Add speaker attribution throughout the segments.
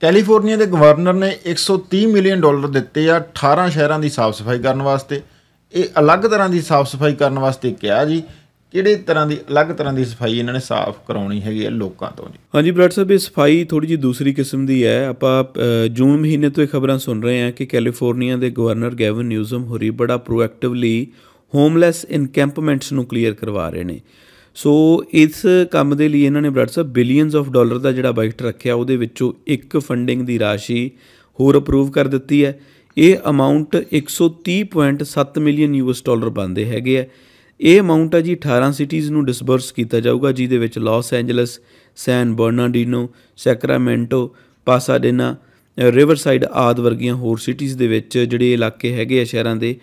Speaker 1: California ਦੇ governor ਨੇ 130 million dollar ਦਿੱਤੇ ਆ 18 ਸ਼ਹਿਰਾਂ ਦੀ ਸਾਫ਼ ਸਫਾਈ ਕਰਨ ਵਾਸਤੇ ਇਹ ਅਲੱਗ ਤਰ੍ਹਾਂ ਦੀ ਸਾਫ਼ ਸਫਾਈ ਕਰਨ ਵਾਸਤੇ ਕਿਹਾ ਜੀ ਕਿਹੜੇ ਤਰ੍ਹਾਂ ਦੀ ਅਲੱਗ ਤਰ੍ਹਾਂ ਦੀ ਸਫਾਈ ਇਹਨਾਂ ਨੇ ਸਾਫ਼ ਕਰਾਉਣੀ ਹੈਗੀ ਹੈ ਲੋਕਾਂ ਤੋਂ ਜੀ
Speaker 2: ਹਾਂਜੀ ਬ੍ਰਾਦਰ ਸਾਹਿਬ ਇਹ ਸਫਾਈ ਥੋੜੀ ਜੀ ਦੂਸਰੀ ਕਿਸਮ ਦੀ ਹੈ ਆਪਾਂ ਜੂਨ ਮਹੀਨੇ ਤੋਂ ਇਹ ਖਬਰਾਂ ਸੁਣ ਰਹੇ ਹਾਂ ਕਿ ਕੈਲੀਫੋਰਨੀਆ ਦੇ ਗਵਰਨਰ ਗੈਵਨ ਨਿਊਜ਼ਮ ਹੋਰੀ ਬੜਾ ਪ੍ਰੋਐਕਟਿਵਲੀ ਹੋਮਲੈਸ ਇਨਕੈਂਪਮੈਂਟਸ ਨੂੰ ਕਲੀਅਰ ਕਰਵਾ ਰਹੇ ਨੇ ਸੋ ਇਸ ਕੰਮ ਦੇ ਲਈ ਇਹਨਾਂ ਨੇ ਬ੍ਰੈਡ ਸਾਹਿਬ ਬਿਲੀਅਨਸ ਆਫ ਡਾਲਰ ਦਾ ਜਿਹੜਾ ਬਜਟ ਰੱਖਿਆ ਉਹਦੇ ਵਿੱਚੋਂ ਇੱਕ ਫੰਡਿੰਗ ਦੀ ਰਾਸ਼ੀ ਹੋਰ ਅਪਰੂਵ ਕਰ ਦਿੱਤੀ ਹੈ ਇਹ ਅਮਾਉਂਟ 130.7 ਮਿਲੀਅਨ ਯੂਐਸ ਡਾਲਰ ਬਣਦੇ ਹੈਗੇ ਆ ਇਹ ਅਮਾਉਂਟ ਆ ਜੀ 18 ਸਿਟੀਜ਼ ਨੂੰ ਡਿਸਬਰਸ ਕੀਤਾ ਜਾਊਗਾ ਜਿਹਦੇ ਵਿੱਚ Los Angeles San Bernardino Sacramento Pasadena Riverside ਆਦ ਵਰਗੀਆਂ ਹੋਰ ਸਿਟੀਜ਼ ਦੇ ਵਿੱਚ ਜਿਹੜੇ ਇਲਾਕੇ ਹੈਗੇ ਆ ਸ਼ਹਿਰਾਂ ਦੇ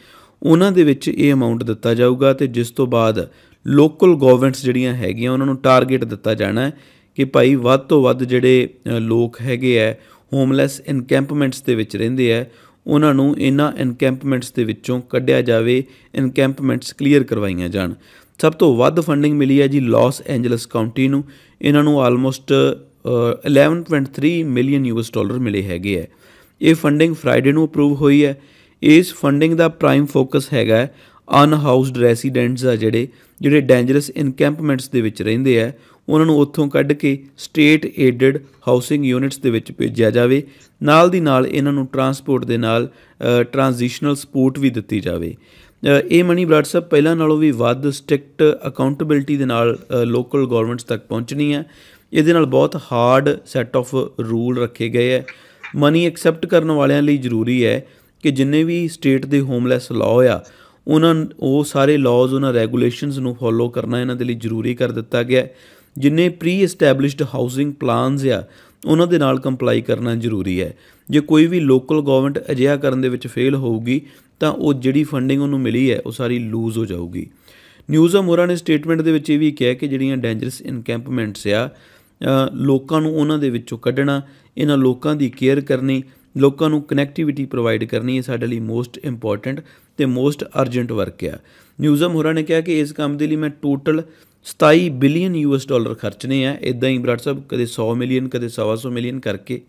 Speaker 2: ਉਹਨਾਂ ਦੇ ਵਿੱਚ ਇਹ ਅਮਾਉਂਟ ਦਿੱਤਾ ਜਾਊਗਾ ਤੇ ਜਿਸ ਤੋਂ ਬਾਅਦ ਲੋਕਲ ਗਵਰਨਮੈਂਟਸ ਜਿਹੜੀਆਂ ਹੈਗੀਆਂ ਉਹਨਾਂ ਨੂੰ ਟਾਰਗੇਟ ਦਿੱਤਾ ਜਾਣਾ ਕਿ ਭਾਈ ਵੱਧ ਤੋਂ ਵੱਧ ਜਿਹੜੇ ਲੋਕ ਹੈਗੇ ਐ ਹੋਮਲੈਸ ਇਨਕੈਂਪਮੈਂਟਸ ਦੇ ਵਿੱਚ ਰਹਿੰਦੇ ਐ ਉਹਨਾਂ ਨੂੰ ਇਹਨਾਂ ਇਨਕੈਂਪਮੈਂਟਸ ਦੇ ਵਿੱਚੋਂ ਕੱਢਿਆ ਜਾਵੇ ਇਨਕੈਂਪਮੈਂਟਸ ਕਲੀਅਰ ਕਰਵਾਈਆਂ ਜਾਣ ਸਭ ਤੋਂ ਵੱਧ ਫੰਡਿੰਗ ਮਿਲੀ ਹੈ ਜੀ ਲਾਸ ਐਂਜਲਸ ਕਾਉਂਟੀ ਨੂੰ ਇਹਨਾਂ ਨੂੰ ਆਲਮੋਸਟ 11.3 ਮਿਲੀਅਨ ਯੂਐਸ ਡਾਲਰ ਮਿਲੇ ਹੈਗੇ ਐ ਇਹ ਫੰਡਿੰਗ ਫਰਾਈਡੇ ਨੂੰ ਅਪਰੂਵ ਹੋਈ ਹੈ ਇਸ ਫੰਡਿੰਗ ਦਾ ਪ੍ਰਾਈਮ ਫੋਕਸ ਹੈਗਾ ਅਨਹਾਊਸਡ ਰੈਸੀਡੈਂਟਸ ਆ ਜਿਹੜੇ ਜਿਹੜੇ ਡੇਂਜਰਸ ਇਨਕੈਂਪਮੈਂਟਸ ਦੇ ਵਿੱਚ ਰਹਿੰਦੇ ਆ ਉਹਨਾਂ ਨੂੰ ਉੱਥੋਂ ਕੱਢ ਕੇ ਸਟੇਟ ਏਡਡ ਹਾਊਸਿੰਗ ਯੂਨਿਟਸ ਦੇ ਵਿੱਚ ਭੇਜਿਆ ਜਾਵੇ ਨਾਲ ਦੀ ਨਾਲ ਇਹਨਾਂ ਨੂੰ ਟਰਾਂਸਪੋਰਟ ਦੇ ਨਾਲ ਟ੍ਰਾਂਜੀਸ਼ਨਲ ਸਪੋਰਟ ਵੀ ਦਿੱਤੀ ਜਾਵੇ ਇਹ ਮਨੀ ਬਲੱਡ ਸਾਹਿਬ ਪਹਿਲਾਂ ਨਾਲੋਂ ਵੀ ਵੱਧ ਸਟ੍ਰਿਕਟ ਅਕਾਊਂਟੇਬਿਲਟੀ ਦੇ ਨਾਲ ਲੋਕਲ ਗਵਰਨਮੈਂਟਸ ਤੱਕ ਪਹੁੰਚਣੀ ਹੈ ਇਹਦੇ ਨਾਲ ਬਹੁਤ ਹਾਰਡ ਸੈੱਟ ਆਫ ਰੂਲ ਰੱਖੇ ਗਏ ਹੈ ਮਨੀ ਐਕਸੈਪਟ ਕਰਨ ਵਾਲਿਆਂ ਲਈ ਜ਼ਰੂਰੀ ਹੈ ਕਿ ਜਿੰਨੇ ਵੀ ਸਟੇਟ ਦੇ ਹੋਮਲੈਸ ਲਾਅ ਆ ਉਹਨਾਂ ਉਹ ਸਾਰੇ ਲਾਅਸ ਉਹਨਾਂ ਰੈਗੂਲੇਸ਼ਨਸ ਨੂੰ ਫੋਲੋ ਕਰਨਾ ਇਹਨਾਂ ਦੇ ਲਈ ਜ਼ਰੂਰੀ ਕਰ ਦਿੱਤਾ ਗਿਆ ਜਿੰਨੇ ਪ੍ਰੀ ਐਸਟੈਬਲਿਸ਼ਡ ਹਾਊਸਿੰਗ ਪਲਾਨਸ ਆ ਉਹਨਾਂ ਦੇ ਨਾਲ ਕੰਪਲਾਈ ਕਰਨਾ ਜ਼ਰੂਰੀ ਹੈ ਜੇ ਕੋਈ ਵੀ ਲੋਕਲ ਗਵਰਨਮੈਂਟ ਅਜਿਹਾ ਕਰਨ ਦੇ ਵਿੱਚ ਫੇਲ ਹੋਊਗੀ ਤਾਂ ਉਹ ਜਿਹੜੀ ਫੰਡਿੰਗ ਉਹਨੂੰ ਮਿਲੀ ਹੈ ਉਹ ਸਾਰੀ ਲੂਜ਼ ਹੋ ਜਾਊਗੀ ਨਿਊਜ਼ ਅਮੋਰਾ ਨੇ ਸਟੇਟਮੈਂਟ ਦੇ ਵਿੱਚ ਇਹ ਵੀ ਕਿਹਾ ਕਿ ਜਿਹੜੀਆਂ ਡੇਂਜਰਸ ਇਨਕੈਂਪਮੈਂਟਸ ਆ ਲੋਕਾਂ ਨੂੰ ਉਹਨਾਂ ਦੇ ਵਿੱਚੋਂ ਕੱਢਣਾ ਇਹਨਾਂ ਲੋਕਾਂ ਦੀ ਕੇਅਰ ਕਰਨੀ ਲੋਕਾਂ ਨੂੰ ਕਨੈਕਟੀਵਿਟੀ ਪ੍ਰੋਵਾਈਡ ਕਰਨੀ ਹੈ ਸਾਡੇ ਲਈ ਮੋਸਟ ਇੰਪੋਰਟੈਂਟ ਤੇ ਮੋਸਟ ਅਰਜੈਂਟ ਵਰਕ ਹੈ ਨਿਊਜ਼ਮ ਹੋਰਾਂ ਨੇ ਕਿਹਾ ਕਿ ਇਸ ਕੰਮ ਦੇ ਲਈ ਮੈਂ ਟੋਟਲ 27 ਬਿਲੀਅਨ ਯੂਐਸ ਡਾਲਰ ਖਰਚਨੇ ਆ ਇਦਾਂ ਹੀ ਬ੍ਰਾਟ ਸਾਹਿਬ ਕਦੇ 100 ਮਿਲੀਅਨ ਕਦੇ 100 ਮਿਲੀਅਨ ਕਰਕੇ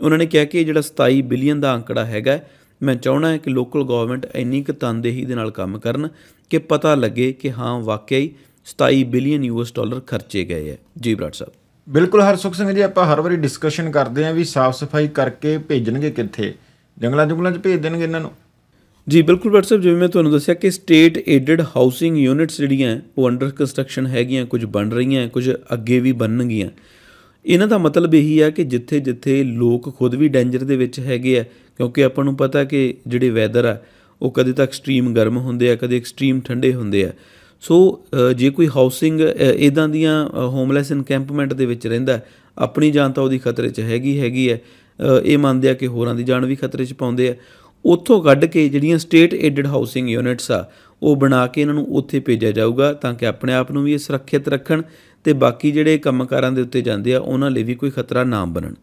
Speaker 2: ਉਹਨਾਂ ਨੇ ਕਿਹਾ ਕਿ ਜਿਹੜਾ 27 ਬਿਲੀਅਨ ਦਾ ਅੰਕੜਾ ਹੈਗਾ ਮੈਂ ਚਾਹਣਾ ਹੈ ਕਿ ਲੋਕਲ ਗਵਰਨਮੈਂਟ ਇੰਨੀ ਕੁ ਤਨਦੇਹੀ ਦੇ ਨਾਲ ਕੰਮ ਕਰਨ ਕਿ ਪਤਾ ਲੱਗੇ ਕਿ ਹਾਂ ਵਾਕਿਆ ਹੀ 27 ਬਿਲੀਅਨ ਯੂਐਸ
Speaker 1: ਡਾਲਰ ਖਰਚੇ ਗਏ ਹੈ ਜੀ ਬ੍ਰਾਟ ਸਾਹਿਬ ਬਿਲਕੁਲ ਹਰਸੁਖ ਸਿੰਘ ਜੀ ਆਪਾਂ ਹਰ ਵਾਰੀ ਡਿਸਕਸ਼ਨ ਕਰਦੇ ਆਂ ਵੀ ਸਾਫ਼ ਸਫਾਈ ਕਰਕੇ ਭੇਜਣਗੇ ਕਿੱਥੇ ਜੰਗਲਾਂ ਜੁਗਲਾਂ 'ਚ ਭੇਜ ਦੇਣਗੇ ਇਹਨਾਂ ਨੂੰ ਜੀ ਬਿਲਕੁਲ ਵਟਸਐਪ
Speaker 2: ਜਿਵੇਂ ਮੈਂ ਤੁਹਾਨੂੰ ਦੱਸਿਆ ਕਿ ਸਟੇਟ ਏਡਡ ਹਾਊਸਿੰਗ ਯੂਨਿਟਸ ਜਿਹੜੀਆਂ ਉਹ ਅੰਡਰ ਕੰਸਟਰਕਸ਼ਨ ਹੈਗੀਆਂ ਕੁਝ ਬਣ ਰਹੀਆਂ ਕੁਝ ਅੱਗੇ ਵੀ ਬਣਨਗੀਆਂ ਇਹਨਾਂ ਦਾ ਮਤਲਬ ਇਹੀ ਆ ਕਿ ਜਿੱਥੇ ਜਿੱਥੇ ਲੋਕ ਖੁਦ ਵੀ ਡੇਂਜਰ ਦੇ ਵਿੱਚ ਹੈਗੇ ਆ ਕਿਉਂਕਿ ਆਪਾਂ ਨੂੰ ਪਤਾ ਕਿ ਜਿਹੜੇ ਵੈਦਰ ਆ ਉਹ ਕਦੇ ਤਾਂ ਐਕਸਟ੍ਰੀਮ ਗਰਮ ਹੁੰਦੇ ਆ ਕਦੇ ਐਕਸਟ੍ਰੀਮ ਠੰਡੇ ਹੁੰਦੇ ਆ ਸੋ ਜੇ ਕੋਈ ਹਾਊਸਿੰਗ ਇਦਾਂ ਦੀਆਂ ਹੋਮਲੈਸ ਇਨਕੈਂਪਮੈਂਟ ਦੇ ਵਿੱਚ ਰਹਿੰਦਾ ਆਪਣੀ ਜਾਨ ਤਾਂ ਉਹਦੀ ਖਤਰੇ 'ਚ ਹੈਗੀ ਹੈਗੀ ਹੈ ਇਹ ਮੰਨਦੇ ਆ ਕਿ ਹੋਰਾਂ ਦੀ ਜਾਨ ਵੀ ਖਤਰੇ 'ਚ ਪਾਉਂਦੇ ਆ ਉੱਥੋਂ ਕੱਢ ਕੇ ਜਿਹੜੀਆਂ ਸਟੇਟ ਏਡਡ ਹਾਊਸਿੰਗ ਯੂਨਿਟਸ ਆ ਉਹ ਬਣਾ ਕੇ ਇਹਨਾਂ ਨੂੰ ਉੱਥੇ ਭੇਜਿਆ ਜਾਊਗਾ ਤਾਂ ਕਿ ਆਪਣੇ ਆਪ ਨੂੰ ਵੀ ਇਹ ਸੁਰੱਖਿਅਤ ਰੱਖਣ ਤੇ ਬਾਕੀ ਜਿਹੜੇ ਕੰਮਕਾਰਾਂ ਦੇ ਉੱਤੇ ਜਾਂਦੇ ਆ ਉਹਨਾਂ ਲਈ ਵੀ ਕੋਈ ਖਤਰਾ ਨਾ ਬਣਨ